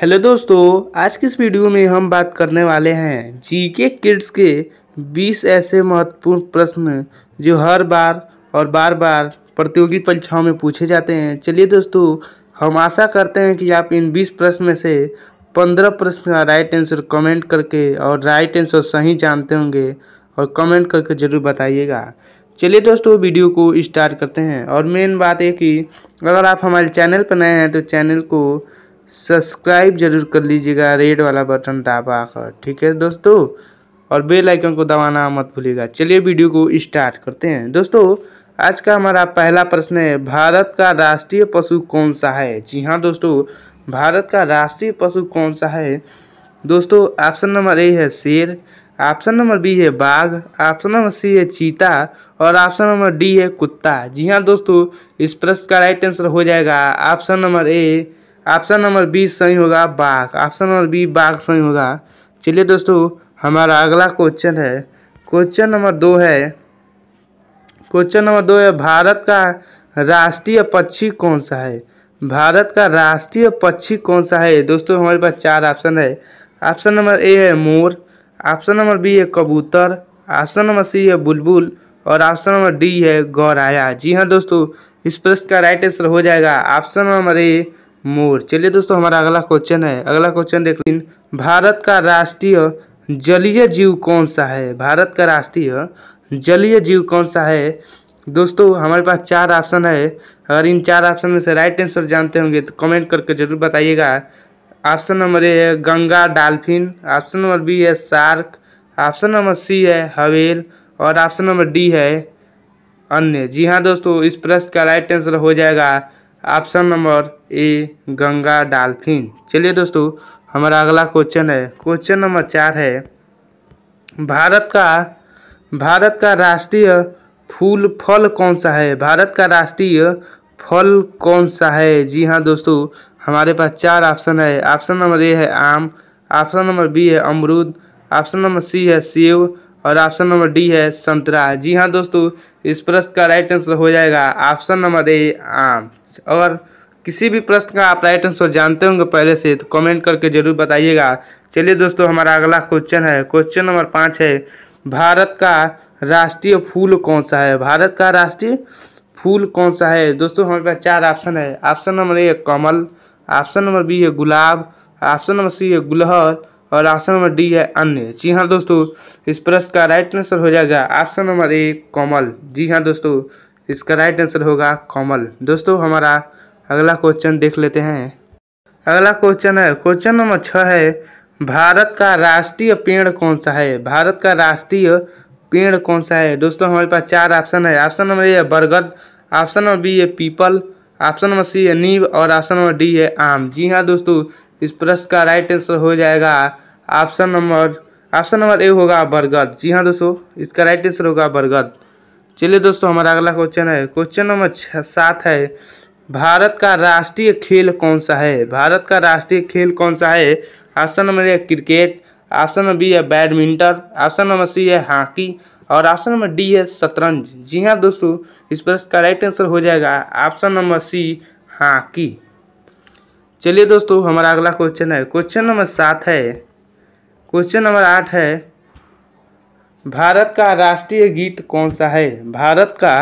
hello दोस्तों आज की इस वीडियो में हम बात करने वाले हैं जीके किड्स के 20 ऐसे महत्वपूर्ण प्रश्न जो हर बार और बार बार प्रतियोगी परीक्षाओं में पूछे जाते हैं चलिए दोस्तों हम आशा करते हैं कि आप इन 20 प्रश्न में से 15 प्रश्न का राइट आंसर कमेंट करके और राइट आंसर सही जानते होंगे और कमेंट करके ज़रूर बताइएगा चलिए दोस्तों वीडियो को स्टार्ट करते हैं और मेन बात ये कि अगर आप हमारे चैनल पर नए हैं तो चैनल को सब्सक्राइब जरूर कर लीजिएगा रेड वाला बटन दबा कर ठीक है दोस्तों और बेल आइकन को दबाना मत भूलिएगा चलिए वीडियो को स्टार्ट करते हैं दोस्तों आज का हमारा पहला प्रश्न है भारत का राष्ट्रीय पशु कौन सा है जी हाँ दोस्तों भारत का राष्ट्रीय पशु कौन सा है दोस्तों ऑप्शन नंबर ए है शेर ऑप्शन नंबर बी है बाघ ऑप्शन नंबर सी है चीता और ऑप्शन नंबर डी है कुत्ता जी हाँ दोस्तों इस प्रश्न का राइट आंसर हो जाएगा option number A option number B सही होगा बाघ ऑप्शन नंबर बी बाघ सही होगा चलिए दोस्तों हमारा अगला क्वेश्चन है क्वेश्चन नंबर दो है क्वेश्चन नंबर दो है भारत का राष्ट्रीय पक्षी कौन सा है भारत का राष्ट्रीय पक्षी कौन सा है दोस्तों हमारे पास चार ऑप्शन है ऑप्शन नंबर ए है मोर ऑप्शन नंबर बी है कबूतर ऑप्शन नंबर सी है बुलबुल और ऑप्शन नंबर डी है गौराया जी हाँ दोस्तों इस प्रश्न का राइट आंसर हो जाएगा ऑप्शन नंबर ए मोर चलिए दोस्तों हमारा अगला क्वेश्चन है अगला क्वेश्चन देख लीन भारत का राष्ट्रीय जलीय जीव कौन सा है भारत का राष्ट्रीय जलीय जीव कौन सा है दोस्तों हमारे पास चार ऑप्शन है अगर इन चार ऑप्शन में से राइट आंसर जानते होंगे तो कमेंट करके जरूर बताइएगा ऑप्शन नंबर ए है Ganga dolphin option number B है शार्क ऑप्शन नंबर सी है हवेल और ऑप्शन नंबर डी है अन्य जी हाँ दोस्तों इस प्रश्न का राइट आंसर हो जाएगा option number A Ganga dolphin चलिए दोस्तों हमारा अगला क्वेश्चन है क्वेश्चन नंबर चार है भारत का भारत का राष्ट्रीय फूल फल कौन सा है भारत का राष्ट्रीय फल कौन सा है जी हाँ दोस्तों हमारे पास चार ऑप्शन है ऑप्शन नंबर ए है आम ऑप्शन नंबर बी है अमरूद ऑप्शन नंबर सी है सेब और ऑप्शन नंबर डी है संतरा जी हाँ दोस्तों इस प्रश्न का राइट आंसर हो जाएगा ऑप्शन नंबर ए आम और किसी भी प्रश्न का आप राइट आंसर जानते होंगे पहले से तो कमेंट करके जरूर बताइएगा चलिए दोस्तों हमारा अगला क्वेश्चन है क्वेश्चन नंबर पाँच है भारत का राष्ट्रीय फूल कौन सा है भारत का राष्ट्रीय फूल कौन सा है दोस्तों हमारे पास चार ऑप्शन है ऑप्शन नंबर ए कमल ऑप्शन नंबर बी है गुलाब ऑप्शन नंबर सी है गुलहर और ऑप्शन नंबर डी है अन्य जी हाँ दोस्तों इस प्रश्न का राइट आंसर हो जाएगा ऑप्शन नंबर ए कोमल जी हाँ दोस्तों इसका राइट आंसर होगा कोमल दोस्तों हमारा अगला क्वेश्चन देख लेते हैं अगला क्वेश्चन है क्वेश्चन नंबर छः है भारत का राष्ट्रीय पेड़ कौन सा है भारत का राष्ट्रीय पेड़ कौन सा है दोस्तों हमारे पास चार ऑप्शन है ऑप्शन नंबर ए है बरगद ऑप्शन नंबर बी है पीपल ऑप्शन नंबर सी है नीब और ऑप्शन नंबर डी है आम जी हाँ दोस्तों इस प्रश्न का राइट आंसर हो जाएगा option number option number A होगा बरगद जी हाँ दोस्तों इसका राइट आंसर होगा बरगद चलिए दोस्तों हमारा अगला क्वेश्चन है क्वेश्चन नंबर सात है भारत का राष्ट्रीय खेल कौन सा है भारत का राष्ट्रीय खेल कौन सा है option number A cricket option number B है बैडमिंटन ऑप्शन नंबर सी है हॉकी और ऑप्शन नंबर डी है शतरंज जी हाँ दोस्तों इस प्रश्न का राइट आंसर हो जाएगा ऑप्शन नंबर सी हॉकी चलिए दोस्तों हमारा अगला क्वेश्चन है क्वेश्चन नंबर सात है क्वेश्चन नंबर आठ है भारत का राष्ट्रीय गीत कौन सा है भारत का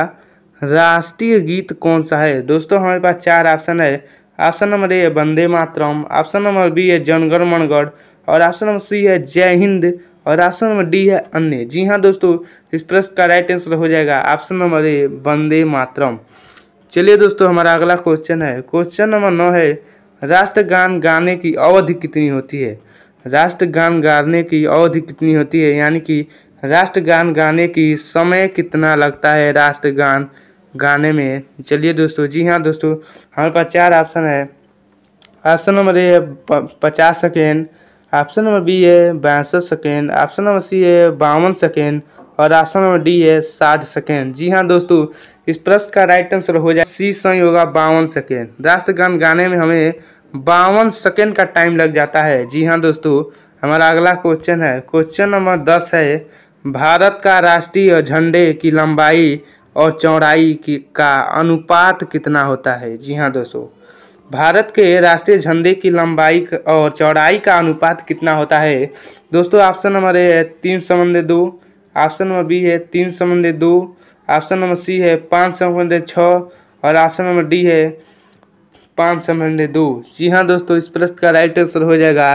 राष्ट्रीय गीत कौन सा है दोस्तों हमारे पास चार ऑप्शन है ऑप्शन नंबर ए है Vande Mataram option number B है जनगण मनगढ़ और ऑप्शन नंबर सी है जय हिंद और ऑप्शन नंबर डी है अन्य जी हाँ दोस्तों इस प्रश्न का राइट आंसर हो जाएगा ऑप्शन नंबर ए वंदे मातरम चलिए दोस्तों हमारा अगला क्वेश्चन है क्वेश्चन नंबर नौ है राष्ट्रगान गाने की अवधि कितनी होती है राष्ट्रगान गाने की अवधि कितनी होती है यानी कि राष्ट्रगान गाने की समय कितना लगता है राष्ट्रगान गाने में चलिए दोस्तों जी हाँ दोस्तों हमारे पास चार ऑप्शन है ऑप्शन नंबर ए है पचास सेकेंड ऑप्शन नंबर बी है बासठ सेकेंड ऑप्शन नंबर सी है बावन सेकेंड और ऑप्शन नंबर डी है साठ सेकेंड जी हाँ दोस्तों इस प्रश्न का राइट आंसर हो जाए सी सही होगा बावन सेकेंड राष्ट्रगान गाने में हमें बावन सेकेंड का टाइम लग जाता है जी हाँ दोस्तों हमारा अगला क्वेश्चन है क्वेश्चन नंबर दस है भारत का राष्ट्रीय झंडे की लंबाई और चौड़ाई की का अनुपात कितना होता है जी हाँ दोस्तों भारत के राष्ट्रीय झंडे की लंबाई और चौड़ाई का अनुपात कितना होता है दोस्तों ऑप्शन नंबर ए तीन समन्वय दो ऑप्शन नंबर बी है तीन समन्वय दो ऑप्शन नंबर सी है पाँच समन्वय छः और ऑप्शन नंबर डी है पाँच समन्वय दो जी हाँ दोस्तों इस प्रश्न का राइट आंसर हो जाएगा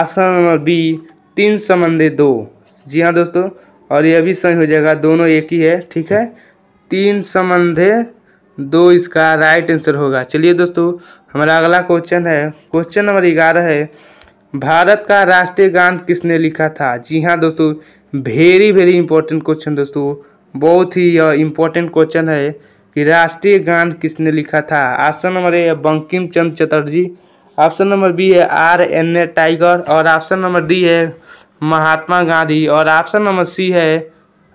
ऑप्शन नंबर बी तीन समन्वय दो जी हाँ दोस्तों और यह भी सही हो जाएगा दोनों एक ही है ठीक है तीन समन्वय दो इसका राइट आंसर होगा चलिए दोस्तों हमारा अगला क्वेश्चन है क्वेश्चन नंबर ग्यारह है भारत का राष्ट्रीय गान किसने लिखा था जी हाँ दोस्तों वेरी वेरी इंपॉर्टेंट क्वेश्चन दोस्तों बहुत ही इंपॉर्टेंट इम्पोर्टेंट क्वेश्चन है कि राष्ट्रीय गान किसने लिखा था ऑप्शन नंबर ए है Bankim Chandra Chatterjee option number B है आर एन ए टाइगर और ऑप्शन नंबर डी है महात्मा गांधी और ऑप्शन नंबर सी है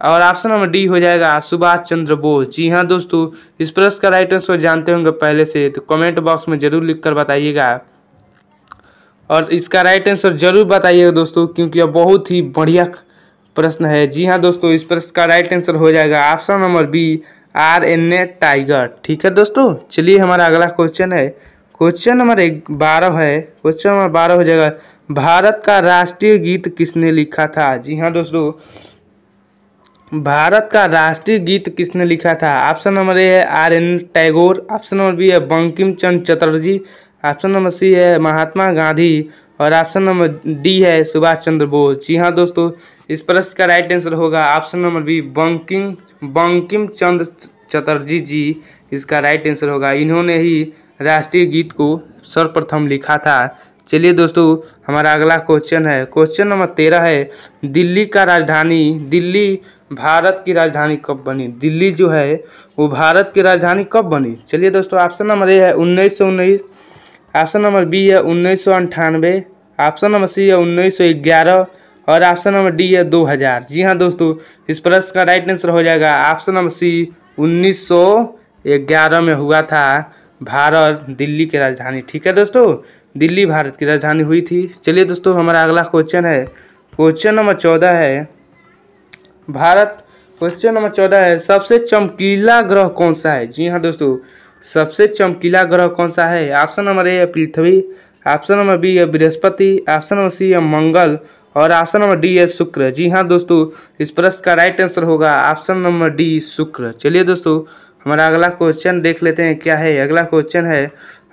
और ऑप्शन नंबर डी हो जाएगा सुभाष चंद्र बोस जी हाँ दोस्तों इस प्रश्न का राइट आंसर जानते होंगे पहले से तो कमेंट बॉक्स में ज़रूर लिख कर बताइएगा और इसका राइट आंसर जरूर बताइएगा दोस्तों क्योंकि यह बहुत ही बढ़िया प्रश्न है जी हाँ दोस्तों इस प्रश्न का राइट आंसर हो जाएगा option number B R N A tiger ठीक है दोस्तों चलिए हमारा अगला क्वेश्चन है क्वेश्चन नंबर एक बारह है क्वेश्चन नंबर बारह हो जाएगा भारत का राष्ट्रीय गीत किसने लिखा था जी हाँ दोस्तों भारत का राष्ट्रीय गीत किसने लिखा था ऑप्शन नंबर ए है R N Tagore option number B है Bankim Chand Chatterjee option number C है महात्मा गांधी और ऑप्शन नंबर डी है सुभाष चंद्र बोस जी हाँ दोस्तों इस प्रश्न का राइट आंसर होगा option number B Bankim Bankim Chandra Chatterjee ji इसका राइट आंसर होगा इन्होंने ही राष्ट्रीय गीत को सर्वप्रथम लिखा था चलिए दोस्तों हमारा अगला क्वेश्चन है क्वेश्चन नंबर तेरह है दिल्ली का राजधानी दिल्ली भारत की राजधानी कब बनी दिल्ली जो है वो भारत की राजधानी कब बनी चलिए दोस्तों ऑप्शन नंबर ए है उन्नीस सौ उन्नीस ऑप्शन नंबर बी है उन्नीस सौ अंठानवे ऑप्शन नंबर सी है उन्नीस सौ ग्यारह और ऑप्शन नंबर डी है दो हज़ार जी हाँ दोस्तों इस प्रश्न का राइट आंसर हो जाएगा ऑप्शन नंबर सी उन्नीस सौ ग्यारह में हुआ था भारत दिल्ली की राजधानी ठीक है दोस्तों दिल्ली भारत की राजधानी हुई थी चलिए दोस्तों हमारा अगला क्वेश्चन है क्वेश्चन नंबर चौदह है भारत क्वेश्चन नंबर चौदह है सबसे चमकीला ग्रह कौन सा है जी हाँ दोस्तों सबसे चमकीला ग्रह कौन सा है ऑप्शन नंबर ए पृथ्वी ऑप्शन नंबर बी है बृहस्पति ऑप्शन नंबर सी है मंगल और ऑप्शन नंबर डी है शुक्र जी हाँ दोस्तों इस प्रश्न का राइट आंसर होगा ऑप्शन नंबर डी शुक्र चलिए दोस्तों हमारा अगला क्वेश्चन देख लेते हैं क्या है अगला क्वेश्चन है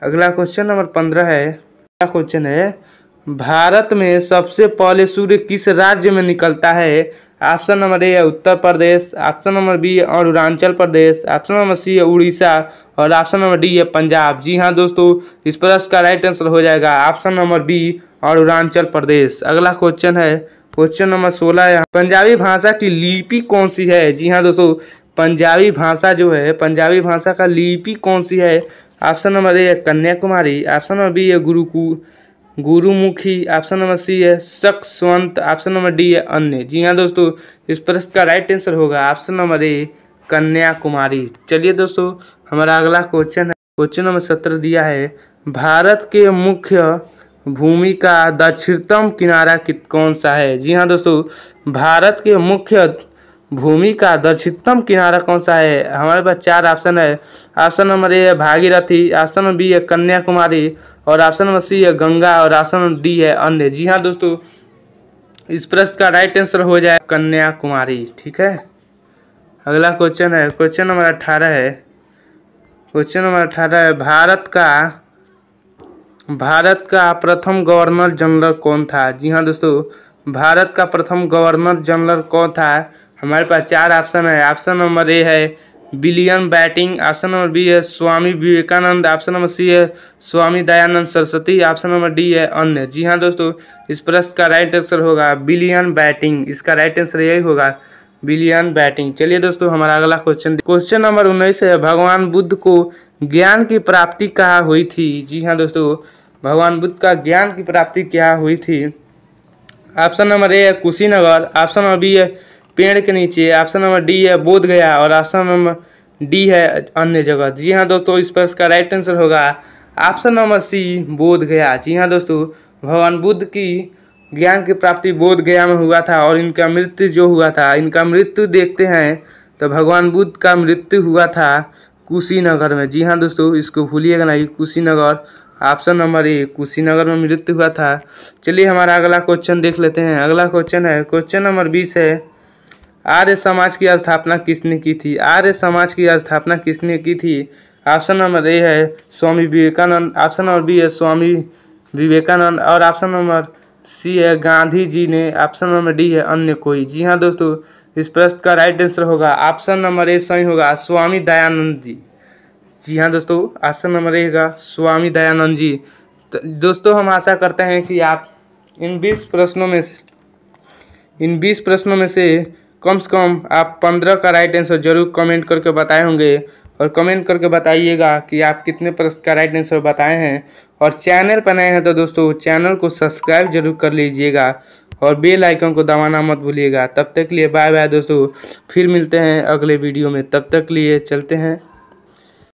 अगला क्वेश्चन नंबर पंद्रह है अगला क्वेश्चन है भारत में सबसे पहले सूर्य किस राज्य में निकलता है ऑप्शन नंबर ए है Uttar Pradesh option number B है Arunachal Pradesh option number C है उड़ीसा और ऑप्शन नंबर डी है पंजाब जी हाँ दोस्तों इस प्रश्न का राइट आंसर हो जाएगा option number B Arunachal Pradesh अगला क्वेश्चन है क्वेश्चन नंबर सोलह है पंजाबी भाषा की लिपि कौन सी है जी हाँ दोस्तों पंजाबी भाषा जो है पंजाबी भाषा का लिपि कौन सी है ऑप्शन नंबर ए है कन्याकुमारी ऑप्शन नंबर बी है Gurukul Gurmukhi option number C है शख्सवंत ऑप्शन नंबर डी है अन्य जी हाँ दोस्तों इस प्रश्न का राइट आंसर होगा ऑप्शन नंबर ए कन्याकुमारी चलिए दोस्तों हमारा अगला क्वेश्चन है क्वेश्चन नंबर सत्रह दिया है भारत के मुख्य भूमि का दक्षिणतम किनारा कौन सा है जी हाँ दोस्तों भारत के मुख्य भूमि का दक्षितम किनारा कौन सा है हमारे पास चार ऑप्शन है ऑप्शन नंबर ए है भागीरथी ऑप्शन नंबर बी है कन्याकुमारी और ऑप्शन नंबर सी है गंगा और ऑप्शन डी है अन्य जी हाँ दोस्तों इस प्रश्न का राइट आंसर हो जाए कन्याकुमारी ठीक है अगला क्वेश्चन है क्वेश्चन नंबर अठारह है क्वेश्चन नंबर अठारह है भारत का भारत का प्रथम गवर्नर जनरल कौन था जी हाँ दोस्तों भारत का प्रथम गवर्नर जनरल कौन था हमारे पास चार ऑप्शन है ऑप्शन नंबर ए है बिलियन बैटिंग ऑप्शन नंबर बी है Swami Vivekananda option number C है Swami Dayanand Saraswati option number D है अन्य जी हाँ दोस्तों इस प्रश्न का राइट आंसर होगा बिलियन बैटिंग इसका राइट आंसर यही होगा बिलियन बैटिंग चलिए दोस्तों हमारा अगला क्वेश्चन क्वेश्चन नंबर उन्नीस है भगवान बुद्ध को ज्ञान की प्राप्ति कहाँ हुई थी जी हाँ दोस्तों भगवान बुद्ध का ज्ञान की प्राप्ति क्या हुई थी ऑप्शन नंबर ए है कुशीनगर ऑप्शन नंबर बी है पेड़ के नीचे ऑप्शन नंबर डी है बोध गया और ऑप्शन नंबर डी है अन्य जगह जी हाँ दोस्तों इस पर इसका राइट आंसर होगा option number C Bodh Gaya जी हाँ दोस्तों भगवान बुद्ध की ज्ञान की प्राप्ति बोध गया में हुआ था और इनका मृत्यु जो हुआ था इनका मृत्यु देखते हैं तो भगवान बुद्ध का मृत्यु हुआ था कुशीनगर में जी हाँ दोस्तों इसको भूलिएगा नहीं Kushinagar option number A Kushinagar में मृत्यु हुआ था चलिए हमारा अगला क्वेश्चन देख लेते हैं अगला क्वेश्चन है क्वेश्चन नंबर बीस है आर्य समाज की स्थापना किसने की थी आर्य समाज की स्थापना किसने की थी ऑप्शन नंबर ए है Swami Vivekananda option number B है स्वामी विवेकानंद और ऑप्शन नंबर सी है गांधी जी ने ऑप्शन नंबर डी है अन्य कोई जी हाँ दोस्तों इस प्रश्न का राइट आंसर होगा ऑप्शन नंबर ए सही होगा स्वामी दयानंद जी जी हाँ दोस्तों ऑप्शन नंबर ए होगा स्वामी दयानंद जी तो दोस्तों हम आशा करते हैं कि आप इन बीस प्रश्नों में इन बीस प्रश्नों में से कम से कम आप पंद्रह का राइट आंसर जरूर कमेंट करके बताए होंगे और कमेंट करके बताइएगा कि आप कितने प्रश्न का राइट आंसर बताए हैं और चैनल पर नए हैं तो दोस्तों चैनल को सब्सक्राइब जरूर कर लीजिएगा और बेल आइकन को दबाना मत भूलिएगा तब तक लिए बाय बाय दोस्तों फिर मिलते हैं अगले वीडियो में तब तक लिए चलते हैं